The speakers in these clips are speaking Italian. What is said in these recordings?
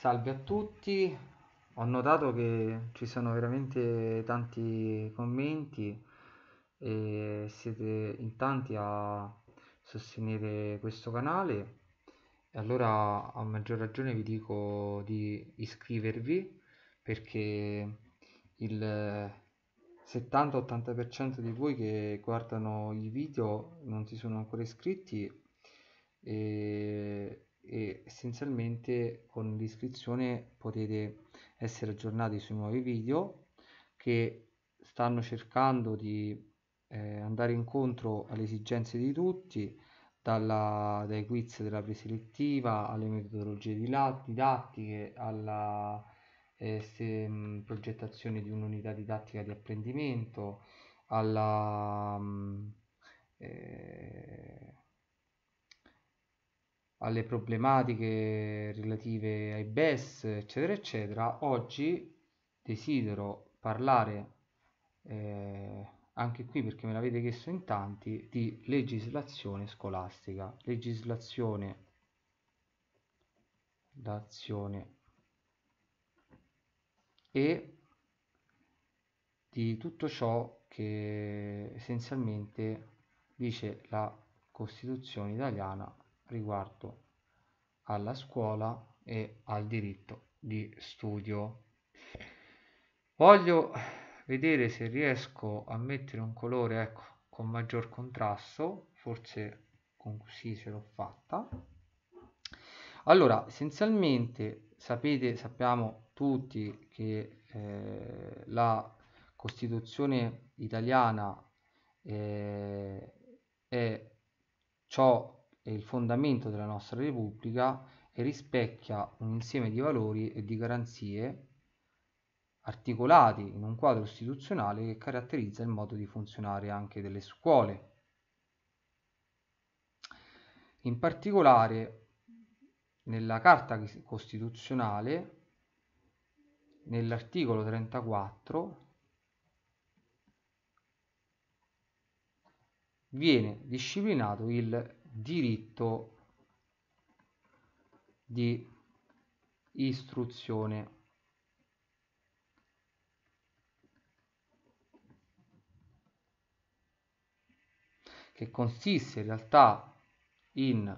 Salve a tutti, ho notato che ci sono veramente tanti commenti e siete in tanti a sostenere questo canale e allora a maggior ragione vi dico di iscrivervi perché il 70-80% di voi che guardano i video non si sono ancora iscritti e essenzialmente con l'iscrizione potete essere aggiornati sui nuovi video che stanno cercando di eh, andare incontro alle esigenze di tutti dalla, dai quiz della preselettiva alle metodologie didattiche alla eh, se, mh, progettazione di un'unità didattica di apprendimento alla mh, mm, eh, alle problematiche relative ai BES, eccetera, eccetera, oggi desidero parlare, eh, anche qui perché me l'avete chiesto in tanti, di legislazione scolastica. Legislazione d'azione e di tutto ciò che essenzialmente dice la Costituzione italiana riguardo alla scuola e al diritto di studio. Voglio vedere se riesco a mettere un colore ecco, con maggior contrasto, forse con così ce l'ho fatta. Allora, essenzialmente sapete, sappiamo tutti che eh, la Costituzione italiana eh, è ciò è il fondamento della nostra Repubblica e rispecchia un insieme di valori e di garanzie articolati in un quadro istituzionale che caratterizza il modo di funzionare anche delle scuole. In particolare nella Carta Costituzionale, nell'articolo 34, viene disciplinato il diritto di istruzione. che consiste in realtà in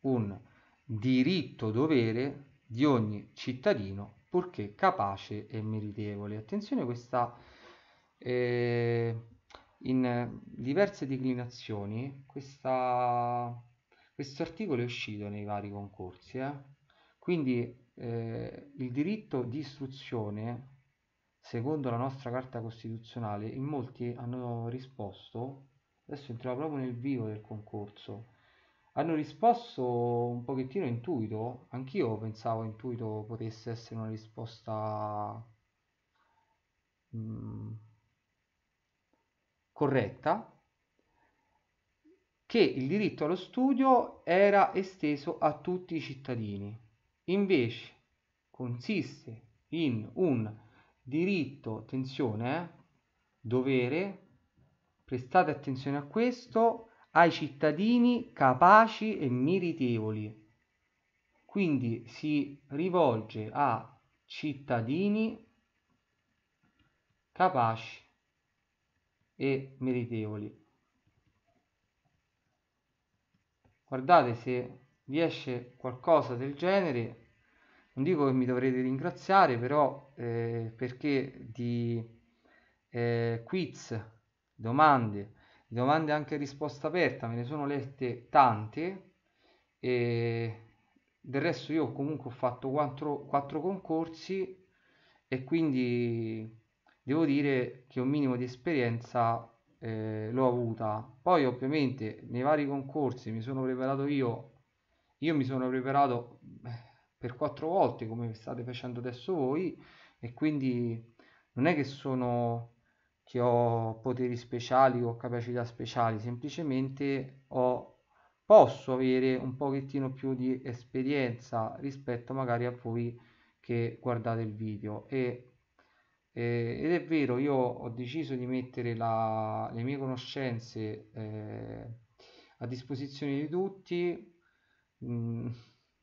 un diritto dovere di ogni cittadino purché capace e meritevole. Attenzione questa eh, in eh, diverse declinazioni. Questa, questo articolo è uscito nei vari concorsi, eh? quindi eh, il diritto di istruzione, secondo la nostra Carta Costituzionale, in molti hanno risposto, adesso entriamo proprio nel vivo del concorso, hanno risposto un pochettino intuito, anch'io pensavo intuito potesse essere una risposta mh, mm, corretta che il diritto allo studio era esteso a tutti i cittadini. Invece consiste in un diritto, attenzione, eh, dovere, prestate attenzione a questo, ai cittadini capaci e meritevoli. Quindi si rivolge a cittadini capaci e meritevoli. Guardate se vi esce qualcosa del genere, non dico che mi dovrete ringraziare, però eh, perché di eh, quiz, domande, domande anche a risposta aperta, me ne sono lette tante e del resto io comunque ho fatto 4, 4 concorsi e quindi devo dire che un minimo di esperienza eh, l'ho avuta. Poi ovviamente nei vari concorsi mi sono preparato io, io mi sono preparato eh, per quattro volte come state facendo adesso voi e quindi non è che sono che ho poteri speciali o capacità speciali, semplicemente ho posso avere un pochettino più di esperienza rispetto magari a voi che guardate il video e eh, ed è vero, io ho deciso di mettere la, le mie conoscenze eh, a disposizione di tutti, mm,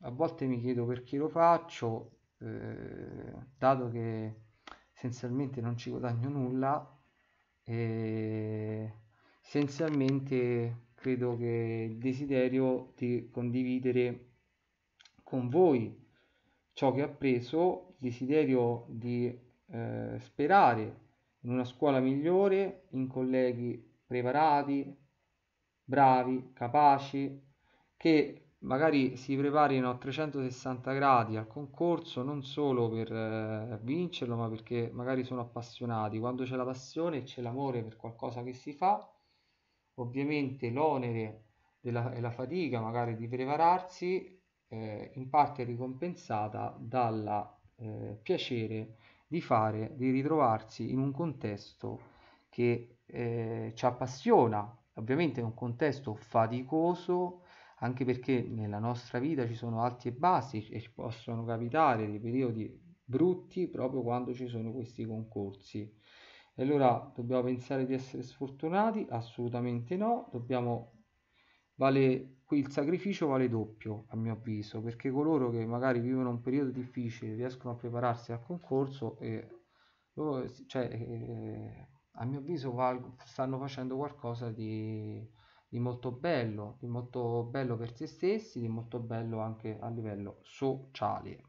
a volte mi chiedo perché lo faccio, eh, dato che essenzialmente non ci guadagno nulla, essenzialmente credo che il desiderio di condividere con voi ciò che ho appreso, il desiderio di eh, sperare in una scuola migliore, in colleghi preparati, bravi, capaci, che magari si preparino a 360 gradi al concorso non solo per eh, vincerlo, ma perché magari sono appassionati. Quando c'è la passione e c'è l'amore per qualcosa che si fa, ovviamente l'onere della, e la fatica magari di prepararsi eh, in parte è ricompensata dal eh, piacere di fare, di ritrovarsi in un contesto che eh, ci appassiona, ovviamente è un contesto faticoso, anche perché nella nostra vita ci sono alti e bassi e ci possono capitare dei periodi brutti proprio quando ci sono questi concorsi. E allora dobbiamo pensare di essere sfortunati? Assolutamente no, dobbiamo vale qui il sacrificio vale doppio a mio avviso perché coloro che magari vivono un periodo difficile riescono a prepararsi al concorso e cioè, eh, a mio avviso val, stanno facendo qualcosa di, di, molto bello di molto bello per se stessi di molto bello anche a livello sociale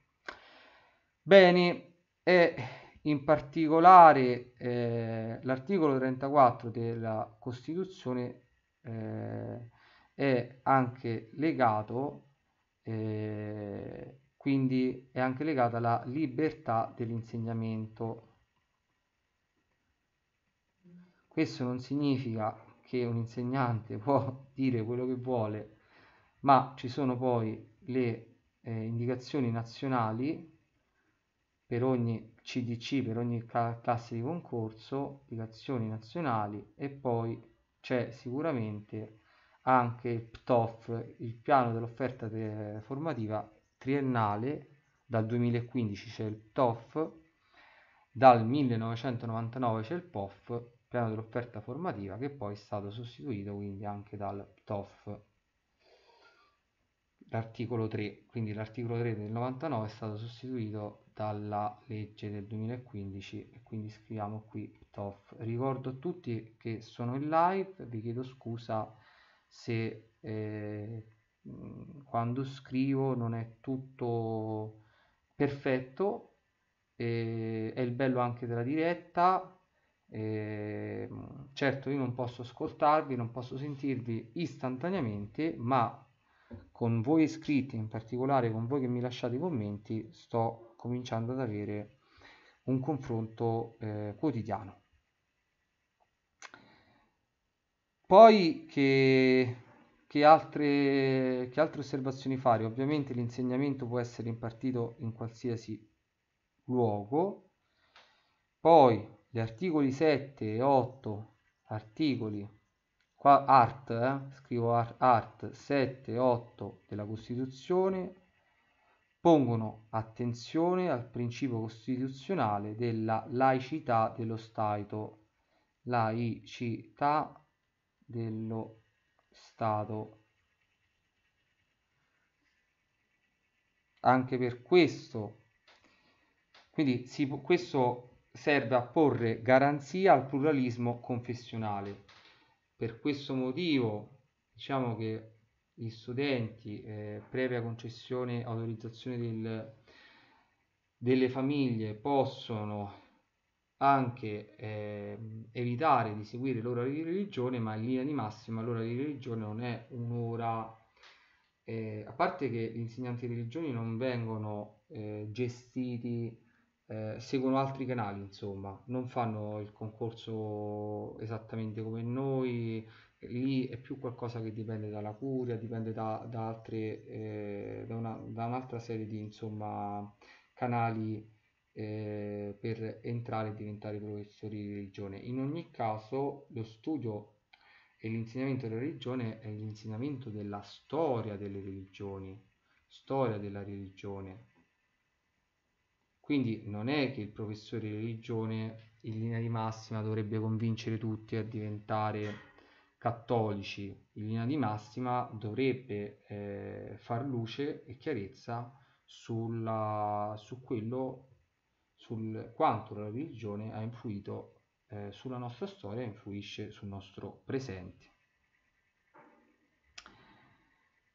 bene e in particolare eh, l'articolo 34 della costituzione eh, è anche legato eh, quindi è anche legata alla libertà dell'insegnamento questo non significa che un insegnante può dire quello che vuole ma ci sono poi le eh, indicazioni nazionali per ogni CDC, per ogni classe di concorso, indicazioni nazionali e poi c'è sicuramente anche il PTOF, il piano dell'offerta de formativa triennale, dal 2015 c'è il PTOF, dal 1999 c'è il POF, piano dell'offerta formativa, che poi è stato sostituito quindi anche dal PTOF. L'articolo 3, quindi l'articolo 3 del 99 è stato sostituito dalla legge del 2015 e quindi scriviamo qui PTOF. Ricordo a tutti che sono in live, vi chiedo scusa se eh, quando scrivo non è tutto perfetto è il bello anche della diretta eh, certo io non posso ascoltarvi non posso sentirvi istantaneamente ma con voi iscritti in particolare con voi che mi lasciate i commenti sto cominciando ad avere un confronto eh, quotidiano Poi che, che, altre, che altre osservazioni fare? Ovviamente l'insegnamento può essere impartito in qualsiasi luogo. Poi gli articoli 7 e 8, articoli, qua art, eh, scrivo art, art 7 e 8 della Costituzione, pongono attenzione al principio costituzionale della laicità dello Stato, laicità dello Stato. Anche per questo, quindi si, questo serve a porre garanzia al pluralismo confessionale. Per questo motivo diciamo che gli studenti, eh, previa concessione e autorizzazione del, delle famiglie, possono anche eh, evitare di seguire l'ora di religione, ma in linea di massima l'ora di religione non è un'ora, eh, a parte che gli insegnanti di religione non vengono eh, gestiti, eh, seguono altri canali, insomma, non fanno il concorso esattamente come noi, lì è più qualcosa che dipende dalla curia, dipende da, da altre, eh, da, una, da un'altra serie di insomma, canali eh, per entrare e diventare professori di religione. In ogni caso lo studio e l'insegnamento della religione è l'insegnamento della storia delle religioni, storia della religione. Quindi non è che il professore di religione in linea di massima dovrebbe convincere tutti a diventare cattolici, in linea di massima dovrebbe eh, far luce e chiarezza sulla, su quello sul quanto la religione ha influito eh, sulla nostra storia e influisce sul nostro presente.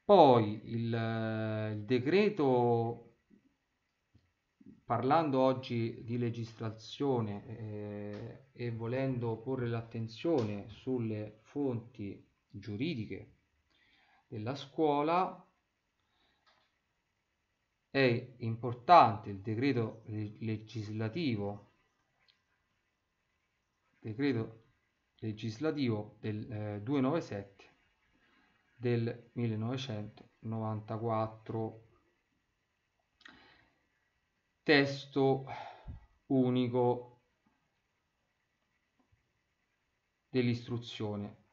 Poi il, eh, il decreto parlando oggi di legislazione eh, e volendo porre l'attenzione sulle fonti giuridiche della scuola, è importante il decreto legislativo, decreto legislativo del eh, 297 del 1994 testo unico dell'istruzione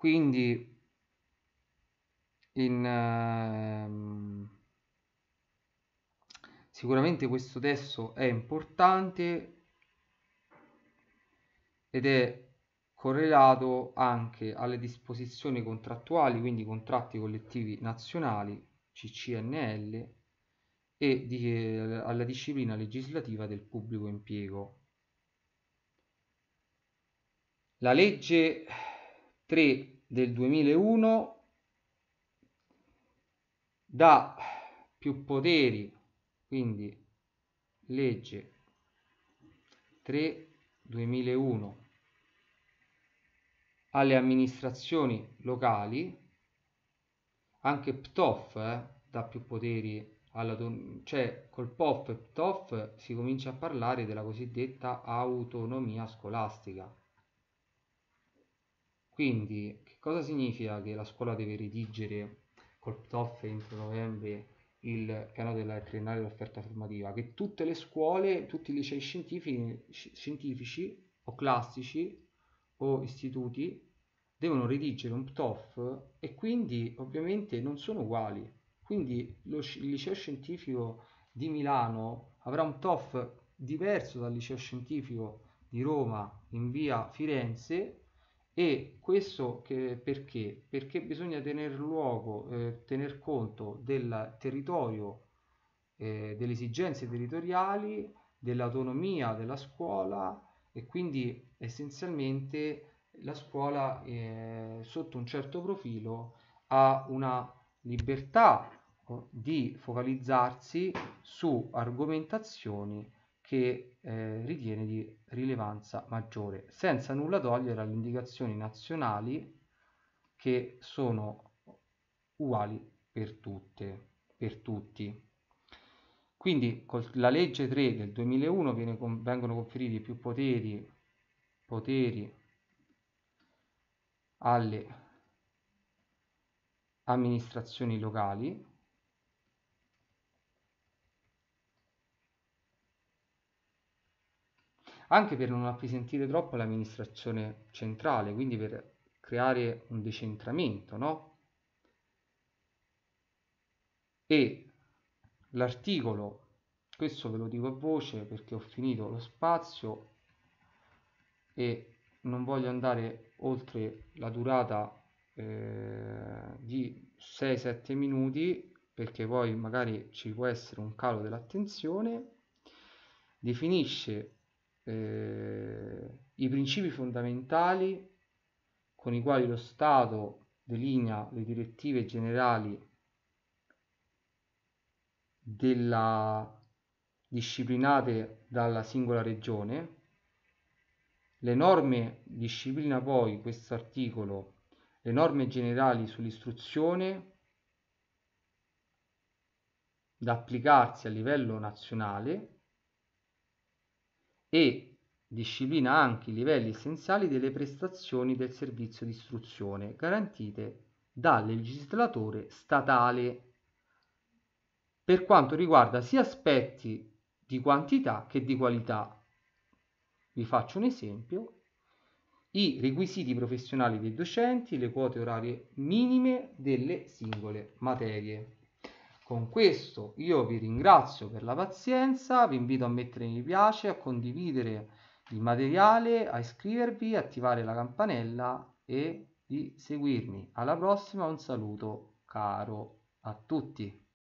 quindi in, ehm, sicuramente questo testo è importante ed è correlato anche alle disposizioni contrattuali quindi contratti collettivi nazionali CCNL e di, eh, alla disciplina legislativa del pubblico impiego la legge 3 del 2001 dà più poteri, quindi legge 3 2001 alle amministrazioni locali, anche PTOF eh, dà più poteri alla cioè col POF e PTOF si comincia a parlare della cosiddetta autonomia scolastica quindi, che cosa significa che la scuola deve redigere col PTOF entro novembre il piano della triennale d'offerta formativa? Che tutte le scuole, tutti i licei scientifici, scientifici o classici o istituti devono redigere un PTOF e quindi ovviamente non sono uguali. Quindi lo, il liceo scientifico di Milano avrà un TOF diverso dal liceo scientifico di Roma in via Firenze e questo che, perché? Perché bisogna tener luogo, eh, tener conto del territorio, eh, delle esigenze territoriali, dell'autonomia della scuola e quindi essenzialmente la scuola eh, sotto un certo profilo ha una libertà oh, di focalizzarsi su argomentazioni che eh, ritiene di rilevanza maggiore, senza nulla togliere alle indicazioni nazionali che sono uguali per, tutte, per tutti. Quindi con la legge 3 del 2001 viene, vengono conferiti più poteri, poteri alle amministrazioni locali anche per non appesantire troppo l'amministrazione centrale, quindi per creare un decentramento, no? E l'articolo, questo ve lo dico a voce perché ho finito lo spazio e non voglio andare oltre la durata eh, di 6-7 minuti perché poi magari ci può essere un calo dell'attenzione, definisce eh, i principi fondamentali con i quali lo Stato delinea le direttive generali della, disciplinate dalla singola regione. Le norme disciplina poi questo articolo le norme generali sull'istruzione da applicarsi a livello nazionale e disciplina anche i livelli essenziali delle prestazioni del servizio di istruzione garantite dal legislatore statale per quanto riguarda sia aspetti di quantità che di qualità. Vi faccio un esempio. I requisiti professionali dei docenti, le quote orarie minime delle singole materie. Con questo io vi ringrazio per la pazienza, vi invito a mettere mi piace, a condividere il materiale, a iscrivervi, attivare la campanella e di seguirmi. Alla prossima, un saluto caro a tutti.